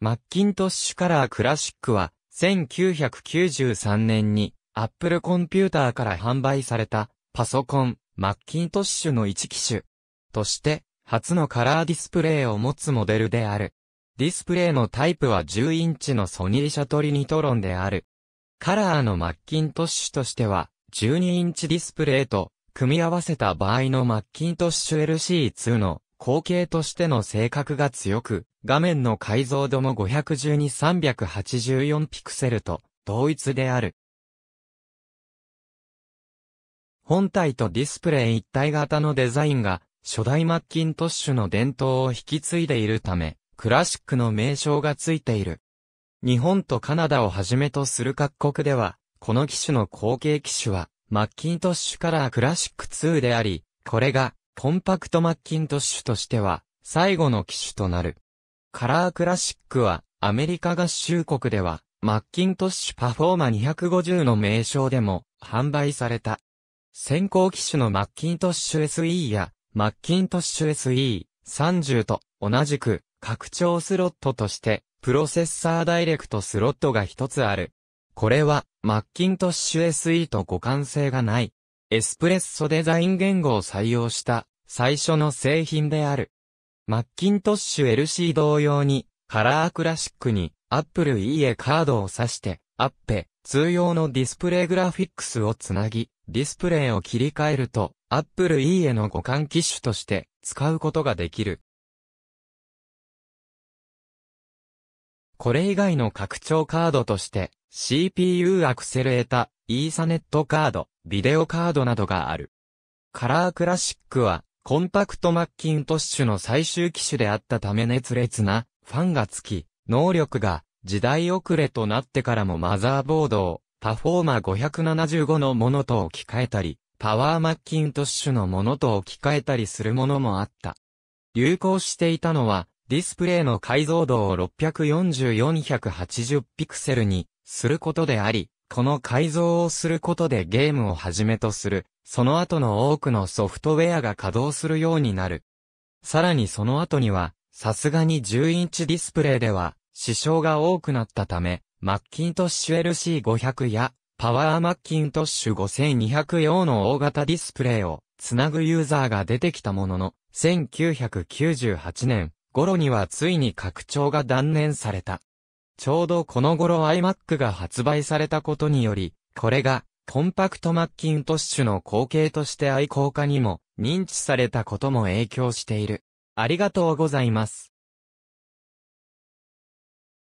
マッキントッシュカラークラシックは、1993年に、アップルコンピューターから販売された、パソコン、マッキントッシュの1機種、として、初のカラーディスプレイを持つモデルである。ディスプレイのタイプは10インチのソニーシャトリニトロンである。カラーのマッキントッシュとしては、12インチディスプレイと組み合わせた場合のマッキントッシュ LC2 の後継としての性格が強く、画面の解像度も512-384ピクセルと同一である。本体とディスプレイ一体型のデザインが、初代マッキントッシュの伝統を引き継いでいるため、クラシックの名称がついている。日本とカナダをはじめとする各国では、この機種の後継機種は、マッキントッシュカラークラシック2であり、これが、コンパクトマッキントッシュとしては、最後の機種となる。カラークラシックは、アメリカ合衆国では、マッキントッシュパフォーマ250の名称でも、販売された。先行機種のマッキントッシュ SE や、マッキントッシュ SE30 と同じく、拡張スロットとして、プロセッサーダイレクトスロットが一つある。これは、マッキントッシュ SE と互換性がない。エスプレッソデザイン言語を採用した最初の製品である。マッキントッシュ LC 同様に、カラークラシックに Apple EA カードを挿して、アッペ、通用のディスプレイグラフィックスをつなぎ、ディスプレイを切り替えると、Apple EA の互換機種として使うことができる。これ以外の拡張カードとして、CPU アクセレータ、イーサネットカード、ビデオカードなどがある。カラークラシックは、コンパクトマッキントッシュの最終機種であったため熱烈なファンがつき、能力が時代遅れとなってからもマザーボードをパフォーマー575のものと置き換えたり、パワーマッキントッシュのものと置き換えたりするものもあった。流行していたのは、ディスプレイの解像度を64480ピクセルにすることであり、この改造をすることでゲームをはじめとする、その後の多くのソフトウェアが稼働するようになる。さらにその後には、さすがに10インチディスプレイでは、支障が多くなったため、マッキントッシュ LC500 や、パワーマッキントッシュ5200用の大型ディスプレイを、つなぐユーザーが出てきたものの、1998年頃にはついに拡張が断念された。ちょうどこの頃 iMac が発売されたことにより、これがコンパクトマッキントッシュの後継として愛好家にも認知されたことも影響している。ありがとうございます。